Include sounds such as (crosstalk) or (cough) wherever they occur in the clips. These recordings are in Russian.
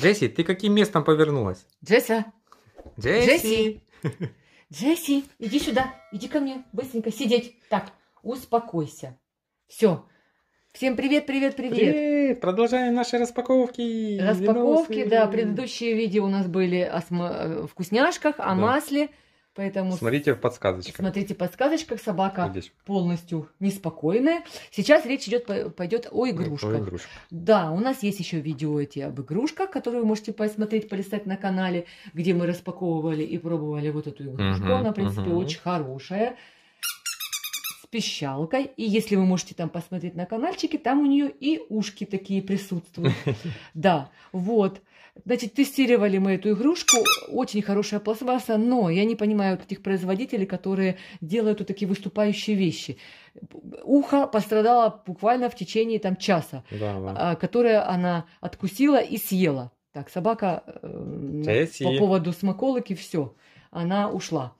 Джесси, ты каким местом повернулась? Джесса. Джесси. Джесси. Джесси, иди сюда, иди ко мне, быстренько сидеть. Так, успокойся. Все. Всем привет, привет, привет. Привет, продолжаем наши распаковки. Распаковки, Виносы. да, предыдущие видео у нас были о э, вкусняшках, о да. масле. Поэтому смотрите в подсказочках. Смотрите в подсказочках. Собака Здесь. полностью неспокойная. Сейчас речь идет, пойдет о игрушках. О игрушках. Да, у нас есть еще видео эти об игрушках, которые вы можете посмотреть, полистать на канале, где мы распаковывали и пробовали вот эту игрушку. Угу, Она, в принципе, угу. очень хорошая пищалкой. И если вы можете там посмотреть на каналчике, там у нее и ушки такие присутствуют. (laughs) Да, вот. Значит, тестировали мы эту игрушку. Очень хорошая пластмасса, но я не понимаю вот этих производителей, которые делают вот такие выступающие вещи. Ухо пострадало буквально в течение там часа, да, да. А, которое она откусила и съела. Так, собака э, по поводу смаколоки, все, она ушла.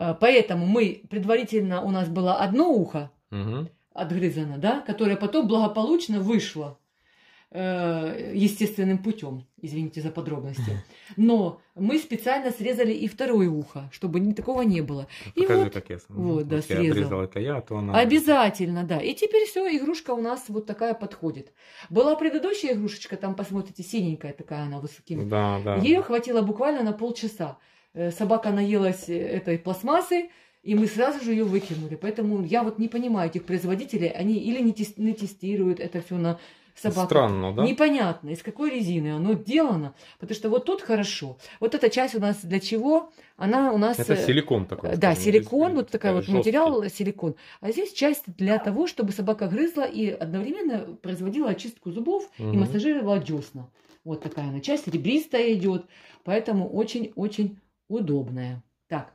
А, поэтому мы предварительно у нас было одно ухо угу. отгрызано, да, которое потом благополучно вышло э, естественным путем. Извините за подробности. Но мы специально срезали и второе ухо, чтобы такого не было. И Покажи, вот, как я, вот, да, срезал. это я, а то она... Обязательно, да. И теперь все, игрушка у нас вот такая подходит. Была предыдущая игрушечка, там, посмотрите, синенькая такая она, высоким. Да, да. Ее хватило буквально на полчаса. Э, собака наелась э, этой пластмассы, и мы сразу же ее выкинули. Поэтому я вот не понимаю этих производителей, они или не, тес- не тестируют это все на собаку. Странно, да? Непонятно, из какой резины оно делано. Потому что вот тут хорошо. Вот эта часть у нас для чего? Она у нас... Это э, силикон такой. Да, силикон, вот такой вот материал силикон. А здесь часть для того, чтобы собака грызла и одновременно производила очистку зубов угу. и массажировала десна. Вот такая она часть, ребристая идет. Поэтому очень-очень удобная. Так,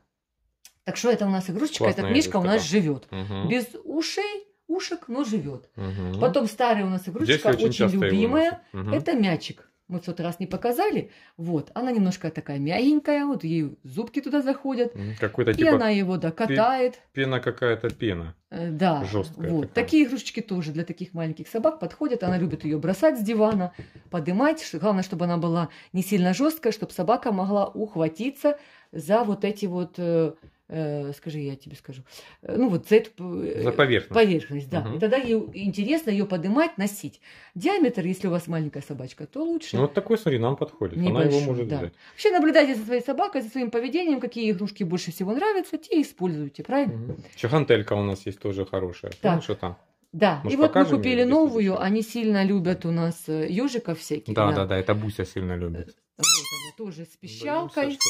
так что это у нас игрушечка, Классная эта книжка у нас живет. Угу. Без ушей, ушек, но живет. Угу. Потом старая у нас игрушечка, Здесь очень, очень любимая, угу. это мячик мы в тот раз не показали. Вот, она немножко такая мягенькая, вот ей зубки туда заходят. Какой-то типа... она его, да, катает. Пена какая-то пена. Э, да, жесткая. Вот. Такая. Такие игрушечки тоже для таких маленьких собак подходят. Она любит ее бросать с дивана, поднимать. Главное, чтобы она была не сильно жесткая, чтобы собака могла ухватиться за вот эти вот э, Э, скажи, я тебе скажу, э, ну вот за эту э, за поверхность. поверхность, да. Угу. И тогда ей интересно ее поднимать, носить. Диаметр, если у вас маленькая собачка, то лучше. Ну вот такой, смотри, нам подходит, Небольшой, она его может да. взять. Вообще наблюдайте за своей собакой, за своим поведением, какие игрушки больше всего нравятся, те используйте, правильно? Угу. Чехантелька у нас есть тоже хорошая, так. потому что там. Да, Может, и вот мы купили новую, они сильно любят у нас ежиков всяких. Да, да, да, да это Буся сильно любит. Вот тоже с пищалкой. Боимся, что...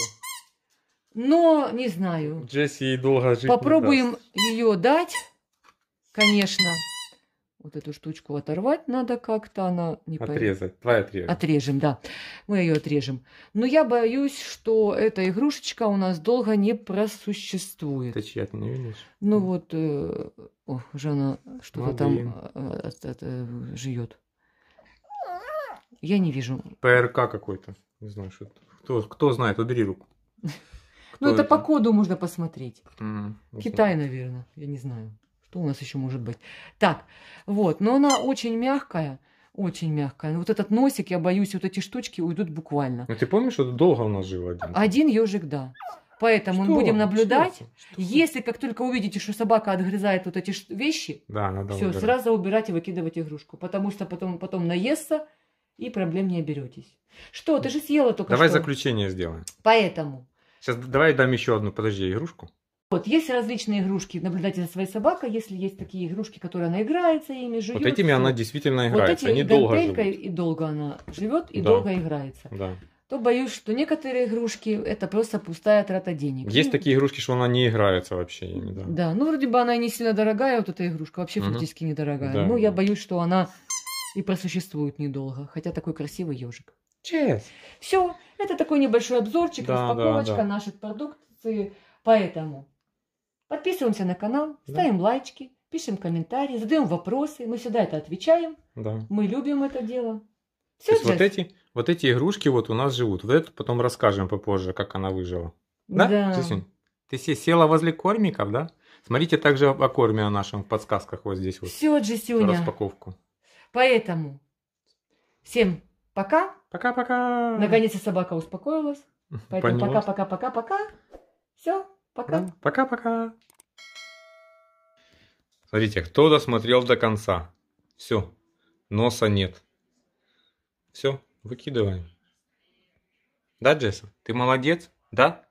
Но не знаю. Джесси ей долго жить. Попробуем ее дать, конечно. Вот эту штучку оторвать надо как-то, она не Отрезать, давай отрежем. Отрежем, да. Мы ее отрежем. Но я боюсь, что эта игрушечка у нас долго не просуществует. Ты чья, ты не видишь? Ну вот, э, о, Жанна что-то там э, э, жует. Я не вижу. ПРК какой-то, не знаю, что это. Кто, кто знает, убери руку ну, это, по коду можно посмотреть. mm Китай, наверное, я не знаю. Что у нас еще может быть? Так, вот, но она очень мягкая, очень мягкая. Ну, вот этот носик, я боюсь, вот эти штучки уйдут буквально. А ты помнишь, это долго у нас жил один? Один ежик, да. Поэтому что? будем наблюдать. Что? Что? Если как только увидите, что собака отгрызает вот эти вещи, да, все, сразу убирать и выкидывать игрушку. Потому что потом, потом наестся и проблем не оберетесь. Что, ты же съела только Давай что. Давай заключение сделаем. Поэтому Сейчас давай дам еще одну, подожди, игрушку. Вот, есть различные игрушки. Наблюдайте за своей собакой, если есть такие игрушки, которые она играется ими, живет. Вот этими она действительно играется, вот эти, они долго живут. и долго она живет и да. долго играется. Да. То боюсь, что некоторые игрушки это просто пустая трата денег. Есть и... Ну, такие игрушки, что она не играется вообще ими, да. Да, ну вроде бы она не сильно дорогая, вот эта игрушка вообще угу. фактически недорогая. Да, Ну да. я боюсь, что она и просуществует недолго, хотя такой красивый ежик. Честь. Все, это такой небольшой обзорчик, да, распаковочка да, да. наших продукции. Поэтому подписываемся на канал, ставим да. лайки, пишем комментарии, задаем вопросы. Мы всегда это отвечаем. Да. Мы любим это дело. Все, То вот эти, вот эти игрушки вот у нас живут. Вот это потом расскажем попозже, как она выжила. Да, да. Ты села возле кормиков, да? Смотрите также о корме о нашем в подсказках вот здесь вот. Все, Джесюня. Распаковку. Поэтому всем пока. Пока-пока. Наконец-то собака успокоилась. Поэтому пока-пока-пока-пока. Все, пока. Пока-пока. Смотрите, кто досмотрел до конца. Все, носа нет. Все, выкидываем. Да, Джесса, ты молодец? Да?